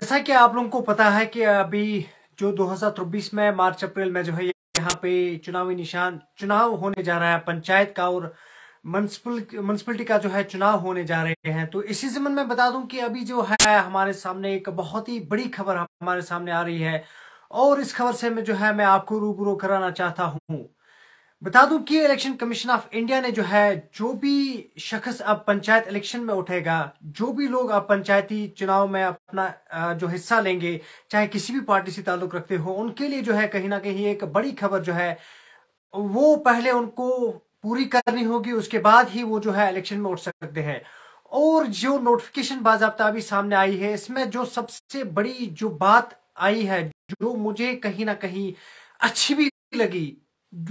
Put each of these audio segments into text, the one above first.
जैसा अच्छा, कि आप लोगों को पता है कि अभी जो 2024 में मार्च अप्रैल में जो है यहाँ पे चुनावी निशान चुनाव होने जा रहा है पंचायत का और म्यूनसिपल म्यूनसिपलिटी का जो है चुनाव होने जा रहे हैं तो इसी जमन में बता दूं कि अभी जो है हमारे सामने एक बहुत ही बड़ी खबर हमारे सामने आ रही है और इस खबर से मैं जो है मैं आपको रूबरू कराना चाहता हूँ बता दूं कि इलेक्शन कमीशन ऑफ इंडिया ने जो है जो भी शख्स अब पंचायत इलेक्शन में उठेगा जो भी लोग अब पंचायती चुनाव में अपना जो हिस्सा लेंगे चाहे किसी भी पार्टी से ताल्लुक रखते हो उनके लिए जो है कहीं ना कहीं एक बड़ी खबर जो है वो पहले उनको पूरी करनी होगी उसके बाद ही वो जो है इलेक्शन में उठ सकते हैं और जो नोटिफिकेशन बाजाबता अभी सामने आई है इसमें जो सबसे बड़ी जो बात आई है जो मुझे कहीं ना कहीं अच्छी भी लगी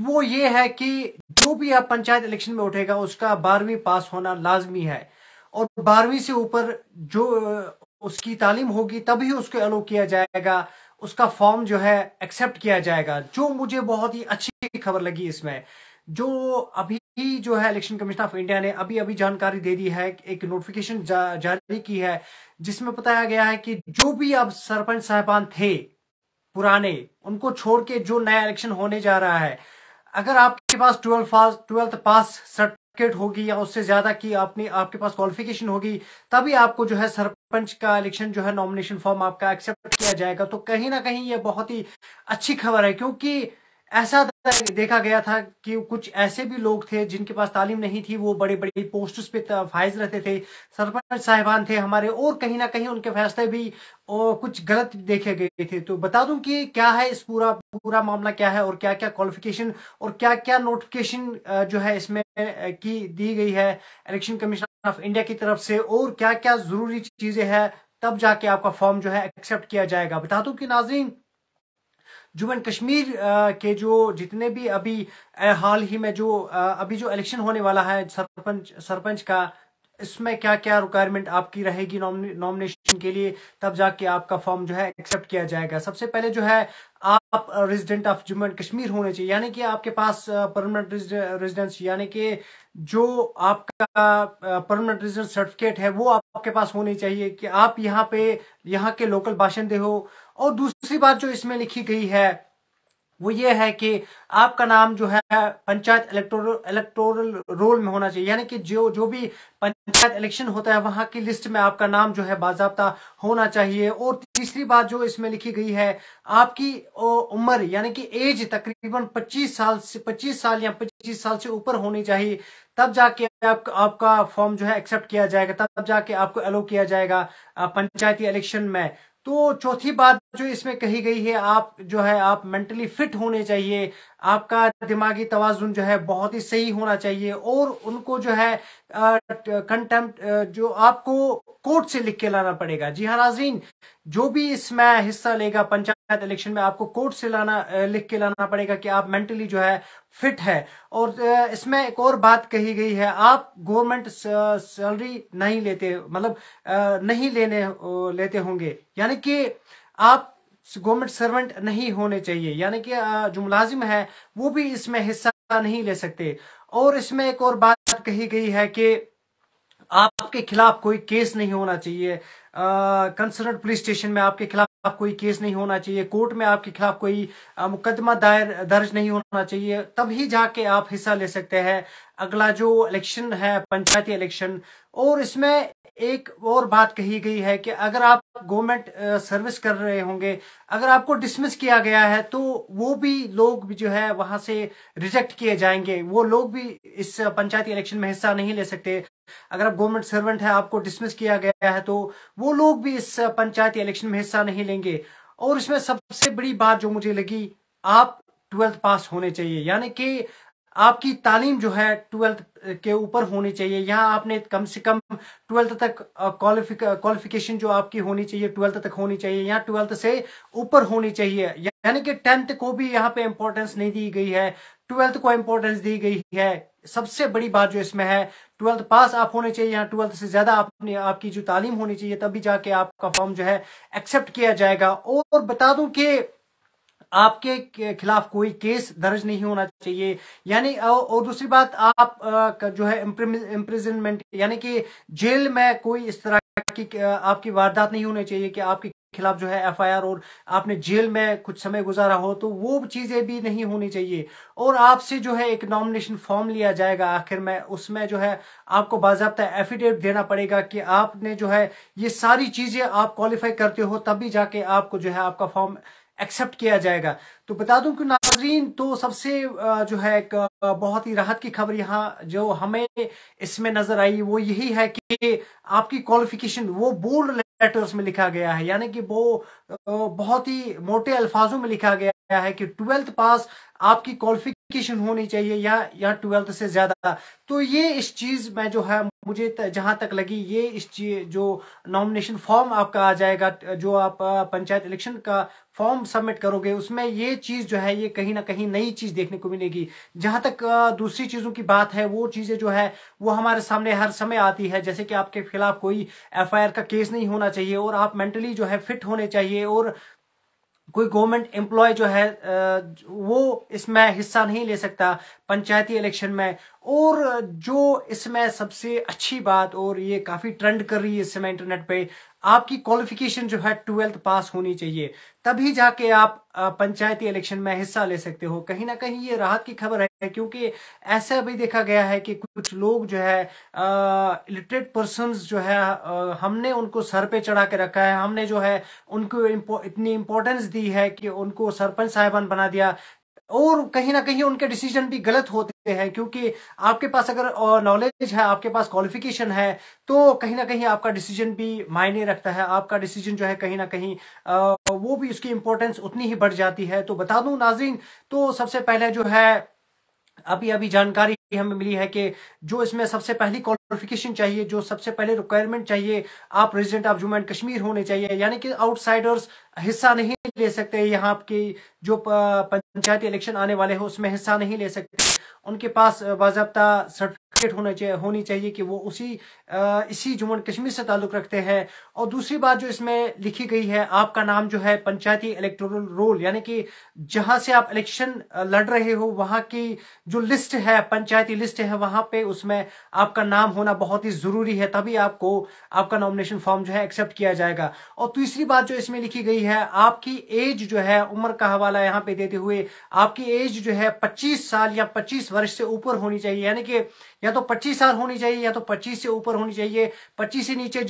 वो ये है कि जो भी आप पंचायत इलेक्शन में उठेगा उसका बारहवीं पास होना लाजमी है और बारहवीं से ऊपर जो उसकी तालीम होगी तभी उसको अलो किया जाएगा उसका फॉर्म जो है एक्सेप्ट किया जाएगा जो मुझे बहुत ही अच्छी खबर लगी इसमें जो अभी जो है इलेक्शन कमीशन ऑफ इंडिया ने अभी अभी जानकारी दे दी है एक नोटिफिकेशन जा, जारी की है जिसमें बताया गया है कि जो भी अब सरपंच साहबान थे पुराने उनको छोड़ के जो नया इलेक्शन होने जा रहा है अगर आपके पास twelfth pass twelfth pass certificate होगी या उससे ज्यादा की आपने आपके पास क्वालिफिकेशन होगी तभी आपको जो है सरपंच का इलेक्शन जो है नॉमिनेशन फॉर्म आपका एक्सेप्ट किया जाएगा तो कहीं ना कहीं ये बहुत ही अच्छी खबर है क्योंकि ऐसा देखा गया था कि कुछ ऐसे भी लोग थे जिनके पास तालीम नहीं थी वो बड़े बड़े पोस्टर्स पे फायज रहते थे सरपंच साहिबान थे हमारे और कहीं ना कहीं उनके फैसले भी और कुछ गलत देखे गए थे तो बता दूं कि क्या है इस पूरा पूरा मामला क्या है और क्या क्या क्वालिफिकेशन और क्या क्या नोटिफिकेशन जो है इसमें की दी गई है इलेक्शन कमीशन ऑफ इंडिया की तरफ से और क्या क्या जरूरी चीजें हैं तब जाके आपका फॉर्म जो है एक्सेप्ट किया जाएगा बता दूं कि नाजरीन जम्मू एंड कश्मीर के जो जितने भी अभी हाल ही में जो अभी जो इलेक्शन होने वाला है सरपंच सरपंच का इसमें क्या क्या रिक्वायरमेंट आपकी रहेगी नॉमिनेशन के लिए तब जाके आपका फॉर्म जो है एक्सेप्ट किया जाएगा सबसे पहले जो है आप resident of Jammu and Kashmir होने चाहिए यानी कि आपके पास परमानेंट रेजिडेंस यानी कि जो आपका परमानेंट रेजिडेंस सर्टिफिकेट है वो आपके पास होनी चाहिए कि आप यहाँ पे यहाँ के लोकल बाशिंदे हो और दूसरी बात जो इसमें लिखी गई है वो ये है कि आपका नाम जो है पंचायत इलेक्टोरल इलेक्टोरल रोल में होना चाहिए यानी कि जो जो भी पंचायत इलेक्शन होता है वहां की लिस्ट में आपका नाम जो है बाजाबता होना चाहिए और तीसरी बात जो इसमें लिखी गई है आपकी उम्र यानी कि एज तकरीबन 25 साल से 25 साल या 25 साल से ऊपर होनी चाहिए तब जाके आप, आपका फॉर्म जो है एक्सेप्ट किया जाएगा तब जाके आपको अलो किया जाएगा पंचायती इलेक्शन में तो चौथी बात जो इसमें कही गई है आप जो है आप मेंटली फिट होने चाहिए आपका दिमागी तोज़ुन जो है बहुत ही सही होना चाहिए और उनको जो है कंटेम्प जो आपको कोर्ट से लिख के लाना पड़ेगा जी हाँ नाजरीन जो भी इसमें हिस्सा लेगा पंचायत इलेक्शन में आपको कोर्ट से लाना लिख के लाना पड़ेगा कि आप मेंटली जो है फिट है और इसमें एक और बात कही गई है आप गवर्नमेंट सैलरी नहीं लेते मतलब नहीं लेने लेते होंगे यानी कि आप गवर्नमेंट सर्वेंट नहीं होने चाहिए यानी कि जो मुलाजिम है वो भी इसमें हिस्सा नहीं ले सकते और इसमें एक और बात कही गई है कि आपके खिलाफ कोई केस नहीं होना चाहिए कंसर्न पुलिस स्टेशन में आपके खिलाफ कोई केस नहीं होना चाहिए कोर्ट में आपके खिलाफ कोई मुकदमा दायर दर्ज नहीं होना चाहिए तभी जाके आप हिस्सा ले सकते हैं अगला जो इलेक्शन है पंचायती इलेक्शन और इसमें एक और बात कही गई है कि अगर आप गवर्नमेंट सर्विस कर रहे होंगे अगर आपको डिसमिस किया गया है तो वो भी लोग भी जो है वहां से रिजेक्ट किए जाएंगे वो लोग भी इस पंचायती इलेक्शन में हिस्सा नहीं ले सकते अगर आप गवर्नमेंट सर्वेंट है आपको डिसमिस किया गया है तो वो लोग भी इस पंचायती इलेक्शन में हिस्सा नहीं लेंगे और इसमें सबसे बड़ी बात जो मुझे लगी आप ट्वेल्थ पास होने चाहिए यानी कि आपकी तालीम जो है ट्वेल्थ के ऊपर होनी चाहिए यहाँ आपने कम से कम ट्वेल्थ तक क्वालिफिकेशन जो आपकी होनी चाहिए ट्वेल्थ तक होनी चाहिए यहाँ ट्वेल्थ से ऊपर होनी चाहिए यानी कि टेंथ को भी यहाँ पे इम्पोर्टेंस नहीं दी गई है ट्वेल्थ को इम्पोर्टेंस दी गई है सबसे बड़ी बात जो इसमें है ट्वेल्थ पास आप होने चाहिए या ट्वेल्थ से ज्यादा आपने आपकी जो तालीम होनी चाहिए तभी जाके आपका फॉर्म जो है एक्सेप्ट किया जाएगा और बता दूं कि आपके खिलाफ कोई केस दर्ज नहीं होना चाहिए यानी और दूसरी बात आप जो है इम्प्रिजनमेंट यानी कि जेल में कोई इस तरह की आपकी वारदात नहीं होनी चाहिए कि आपके खिलाफ जो है एफआईआर और आपने जेल में कुछ समय गुजारा हो तो वो चीजें भी नहीं होनी चाहिए और आपसे जो है एक नॉमिनेशन फॉर्म लिया जाएगा आखिर में उसमें जो है आपको बाजाबता एफिडेविट देना पड़ेगा कि आपने जो है ये सारी चीजें आप क्वालिफाई करते हो तभी जाके आपको जो है आपका फॉर्म एक्सेप्ट किया जाएगा तो बता दूं कि नाजरीन तो सबसे जो है एक बहुत ही राहत की खबर यहाँ जो हमें इसमें नजर आई वो यही है कि आपकी क्वालिफिकेशन वो बोल्ड लेटर्स में लिखा गया है यानी कि वो बहुत ही मोटे अल्फाजों में लिखा गया है कि ट्वेल्थ पास आपकी क्वालिफिक एजुकेशन होनी चाहिए या या ट्वेल्थ से ज़्यादा तो ये इस चीज़ में जो है मुझे त, जहां तक लगी ये इस चीज जो नॉमिनेशन फॉर्म आपका आ जाएगा जो आप पंचायत इलेक्शन का फॉर्म सबमिट करोगे उसमें ये चीज जो है ये कहीं ना कहीं नई चीज देखने को मिलेगी जहां तक दूसरी चीजों की बात है वो चीजें जो है वो हमारे सामने हर समय आती है जैसे कि आपके खिलाफ कोई एफआईआर का केस नहीं होना चाहिए और आप मेंटली जो है फिट होने चाहिए और कोई गवर्नमेंट एम्प्लॉय जो है वो इसमें हिस्सा नहीं ले सकता पंचायती इलेक्शन में और जो इसमें सबसे अच्छी बात और ये काफ़ी ट्रेंड कर रही है इस समय इंटरनेट पे आपकी क्वालिफिकेशन जो है ट्वेल्थ पास होनी चाहिए तभी जाके आप पंचायती इलेक्शन में हिस्सा ले सकते हो कहीं ना कहीं ये राहत की खबर है क्योंकि ऐसा भी देखा गया है कि कुछ लोग जो है इलिटरेट पर्सन जो है आ, हमने उनको सर पे चढ़ा के रखा है हमने जो है उनको इतनी इंपॉर्टेंस दी है कि उनको सरपंच साहिबान बना दिया और कहीं ना कहीं उनके डिसीजन भी गलत होते हैं क्योंकि आपके पास अगर नॉलेज है आपके पास क्वालिफिकेशन है तो कहीं ना कहीं आपका डिसीजन भी मायने रखता है आपका डिसीजन जो है कहीं ना कहीं वो भी उसकी इंपॉर्टेंस उतनी ही बढ़ जाती है तो बता दू नाजीन तो सबसे पहले जो है अभी अभी जानकारी हमें मिली है कि जो इसमें सबसे पहली क्वालिफिकेशन चाहिए जो सबसे पहले रिक्वायरमेंट चाहिए आप resident of Jammu and Kashmir होने चाहिए यानी कि आउटसाइडर्स हिस्सा नहीं ले सकते यहाँ आपके जो पंचायती इलेक्शन आने वाले हैं उसमें हिस्सा नहीं ले सकते उनके पास बाबा सर्टिफिकेट स्टेट होना चाहिए होनी चाहिए कि वो उसी इसी जम्मू कश्मीर से ताल्लुक रखते हैं और दूसरी बात जो इसमें लिखी गई है आपका नाम जो है पंचायती इलेक्टोरल रोल यानी कि जहां से आप इलेक्शन लड़ रहे हो वहां की जो लिस्ट है पंचायती लिस्ट है वहां पे उसमें आपका नाम होना बहुत ही जरूरी है तभी आपको आपका नॉमिनेशन फॉर्म जो है एक्सेप्ट किया जाएगा और तीसरी बात जो इसमें लिखी गई है आपकी एज जो है उम्र का हवाला यहाँ पे देते हुए आपकी एज जो है पच्चीस साल या पच्चीस वर्ष से ऊपर होनी चाहिए यानी कि या तो तो पच्चीस साल होनी चाहिए या तो पच्चीस से ऊपर होनी चाहिए पच्चीस से नीचे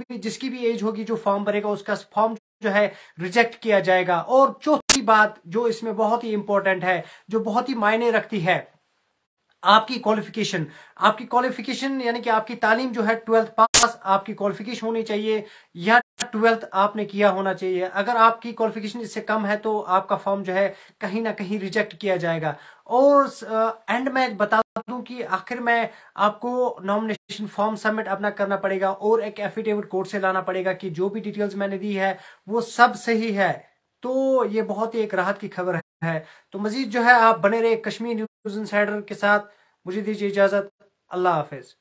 भी जिसकी भी एज होगी जो फॉर्म भरेगा उसका फॉर्म जो है रिजेक्ट किया जाएगा और चौथी बात जो इसमें बहुत ही इंपॉर्टेंट है जो बहुत ही मायने रखती है आपकी क्वालिफिकेशन आपकी क्वालिफिकेशन यानी कि आपकी तालीम जो है ट्वेल्थ पास आपकी क्वालिफिकेशन होनी चाहिए या ट्वेल्थ आपने किया होना चाहिए अगर आपकी क्वालिफिकेशन इससे कम है तो आपका फॉर्म जो है कहीं ना कहीं रिजेक्ट किया जाएगा और एंड में बता दूं कि आखिर में आपको नॉमिनेशन फॉर्म सबमिट अपना करना पड़ेगा और एक एफिडेविट कोर्ट से लाना पड़ेगा कि जो भी डिटेल्स मैंने दी है वो सब सही है तो ये बहुत ही एक राहत की खबर है तो मजीद जो है आप बने रहे कश्मीर न्यूज़ इंसाइडर के साथ मुझे दीजिए इजाज़त अल्लाह हाफिज़